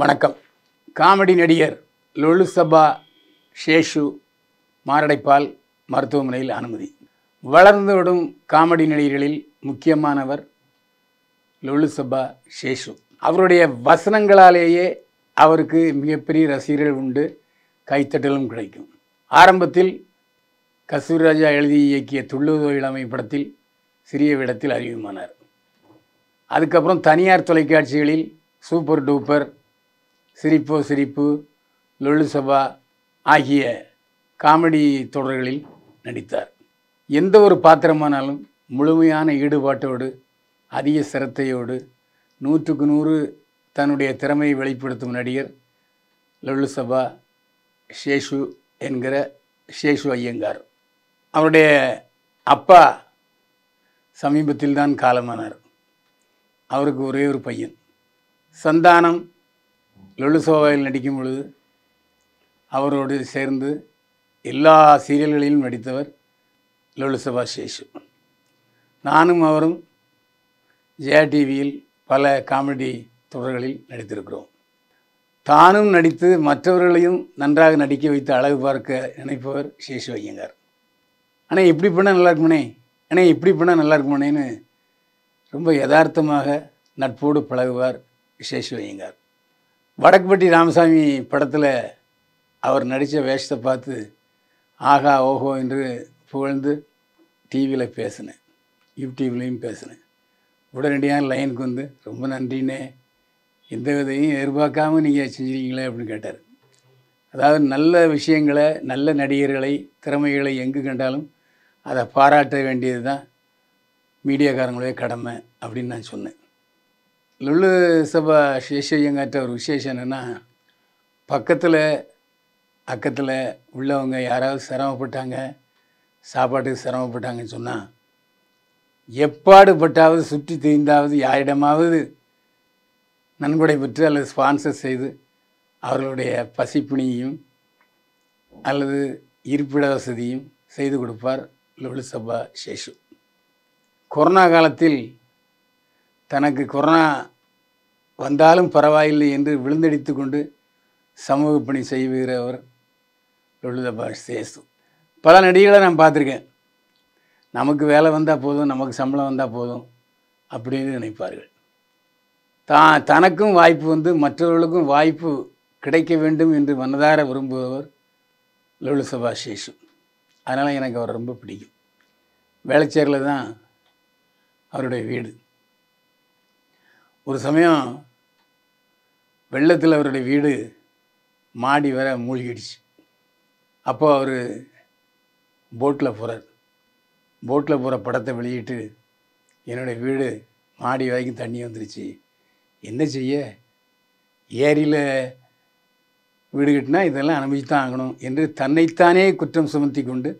வணக்கம் காமெடி நடிகர் லொலுசபா ஷேஷு மாரடைப்பால் மருத்துவமனையில் அனுமதி வளர்ந்து விடும் காமெடி நடிகர்களில் முக்கியமானவர் லொலுசபா ஷேஷு அவருடைய வசனங்களாலேயே அவருக்கு மிகப்பெரிய ரசிகர்கள் உண்டு கைத்தட்டலும் கிடைக்கும் ஆரம்பத்தில் கஸ்தூரிராஜா எழுதி இயக்கிய துள்ளுதோ இளமை படத்தில் சிறிய விடத்தில் அறிவுமானார் அதுக்கப்புறம் தனியார் தொலைக்காட்சிகளில் சூப்பர் டூப்பர் சிரிப்போ சிரிப்பு லொல்லு சபா ஆகிய காமெடி தொடர்களில் நடித்தார் எந்த ஒரு பாத்திரமானாலும் முழுமையான ஈடுபாட்டோடு அதிக சிரத்தையோடு நூற்றுக்கு நூறு தன்னுடைய திறமையை வெளிப்படுத்தும் நடிகர் லொல்லு சபா ஷேஷு என்கிற ஷேஷு ஐயங்கார் அவருடைய அப்பா சமீபத்தில் தான் காலமானார் அவருக்கு ஒரே ஒரு பையன் சந்தானம் லொலுசோவாயில் நடிக்கும் பொழுது அவரோடு சேர்ந்து எல்லா சீரியல்களிலும் நடித்தவர் லொலுசபா சேஷு நானும் அவரும் ஜெயா டிவியில் பல காமெடி தொடர்களில் நடித்திருக்கிறோம் தானும் நடித்து மற்றவர்களையும் நன்றாக நடிக்க வைத்து அழகு பார்க்க நினைப்பவர் சேஷு ஐயங்கார் அண்ணே இப்படி பண்ணால் நல்லா இருக்குமனே அண்ணே இப்படி பண்ணால் நல்லா இருக்குமனேன்னு ரொம்ப யதார்த்தமாக நட்போடு பழகுவார் சேஷு ஐயங்கார் வடக்குப்பட்டி ராமசாமி படத்தில் அவர் நடித்த வேஷத்தை பார்த்து ஆகா ஓஹோ என்று புகழ்ந்து டிவியில் பேசினேன் யூடியூப்லேயும் பேசினேன் உடனடியாக லைனுக்கு வந்து ரொம்ப நன்றினே எந்த விதையும் எதிர்பார்க்காம நீங்கள் செஞ்சுருக்கீங்களே அப்படின்னு கேட்டார் அதாவது நல்ல விஷயங்களை நல்ல நடிகர்களை திறமைகளை எங்கு கண்டாலும் அதை பாராட்ட வேண்டியது தான் மீடியாக்காரங்களுடைய கடமை அப்படின்னு நான் சொன்னேன் லுள்ளு சபா சேஷையங்காட்ட ஒரு விசேஷம் என்னென்னா பக்கத்தில் அக்கத்தில் உள்ளவங்க யாராவது சிரமப்பட்டாங்க சாப்பாட்டுக்கு சிரமப்பட்டாங்கன்னு சொன்னால் எப்பாடுபட்டாவது சுற்றி தெரிந்தாவது யாரிடமாவது நன்கொடை பெற்று அல்லது ஸ்பான்சர் செய்து அவர்களுடைய பசிப்பிணியும் அல்லது இருப்பிட வசதியும் செய்து கொடுப்பார் லுலு சபா சேஷு கொரோனா காலத்தில் தனக்கு கொரோனா வந்தாலும் பரவாயில்லை என்று விழுந்தடித்து கொண்டு சமூக பணி செய்கிறவர் லுலிதபாஷ் சேசு பல நடிகளை நான் பார்த்துருக்கேன் நமக்கு வேலை வந்தால் போதும் நமக்கு சம்பளம் வந்தால் போதும் அப்படின்னு நினைப்பார்கள் தான் தனக்கும் வாய்ப்பு வந்து மற்றவர்களுக்கும் வாய்ப்பு கிடைக்க வேண்டும் என்று மனதார விரும்புபவர் லோலு சேஷு அதனால் எனக்கு அவர் ரொம்ப பிடிக்கும் வேளச்சேரில் தான் அவருடைய வீடு ஒரு சமயம் வெள்ளத்தில் அவருடைய வீடு மாடி வர மூழ்கிடுச்சு அப்போ அவர் போட்டில் போகிறார் போட்டில் போகிற படத்தை வெளியிட்டு என்னுடைய வீடு மாடி வரைக்கும் தண்ணி வந்துருச்சு என்ன செய்ய ஏரியில் வீடு கட்டினா இதெல்லாம் அனுபவிச்சு தான் ஆகணும் என்று தன்னைத்தானே குற்றம் சுமத்தி கொண்டு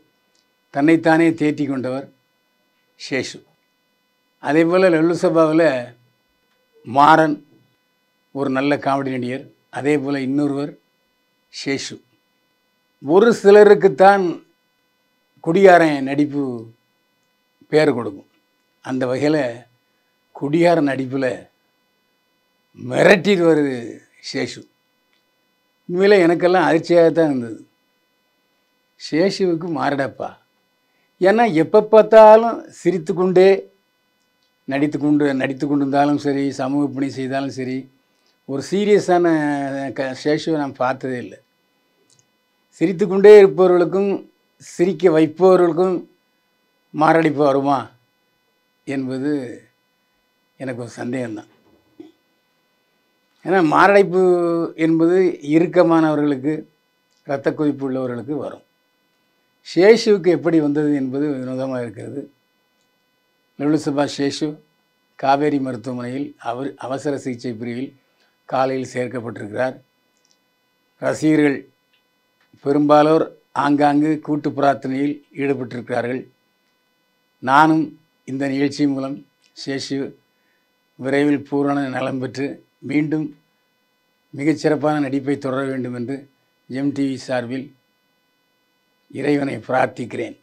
தன்னைத்தானே தேற்றி கொண்டவர் சேஷு அதே போல் லல்லு சபாவில் மாறன் ஒரு நல்ல காமெடி நடிகர் அதே போல் இன்னொருவர் சேஷு ஒரு சிலருக்குத்தான் குடியாரன் நடிப்பு பேர் கொடுக்கும் அந்த வகையில் குடியார நடிப்பில் மிரட்டிட்டு வருது சேஷு உண்மையில் எனக்கெல்லாம் அதிர்ச்சியாக தான் இருந்தது சேஷுவுக்கு மாறிடப்பா ஏன்னா எப்போ பார்த்தாலும் சிரித்து கொண்டே நடித்து கொண்டு நடித்து இருந்தாலும் சரி சமூக பணி செய்தாலும் சரி ஒரு சீரியஸான க ஷேஷுவை நான் பார்த்ததே இல்லை சிரித்து கொண்டே இருப்பவர்களுக்கும் சிரிக்க வைப்பவர்களுக்கும் மாரடைப்பு வருமா என்பது எனக்கு ஒரு சந்தேகம்தான் ஏன்னா மாரடைப்பு என்பது இறுக்கமானவர்களுக்கு இரத்த கொதிப்பு உள்ளவர்களுக்கு வரும் சேஷுவுக்கு எப்படி வந்தது என்பது வினோதமாக இருக்கிறது மெலுசபா சேஷு காவேரி மருத்துவமனையில் அவர் அவசர சிகிச்சை பிரிவில் காலையில் சேர்க்கப்பட்டிருக்கிறார் ரசிகர்கள் பெரும்பாலோர் ஆங்காங்கு கூட்டு பிரார்த்தனையில் ஈடுபட்டிருக்கிறார்கள் நானும் இந்த நிகழ்ச்சி மூலம் சேஷு விரைவில் பூரண நலம் பெற்று மீண்டும் மிகச்சிறப்பான நடிப்பை தொடர வேண்டும் என்று எம்டிவி சார்பில் இறைவனை பிரார்த்திக்கிறேன்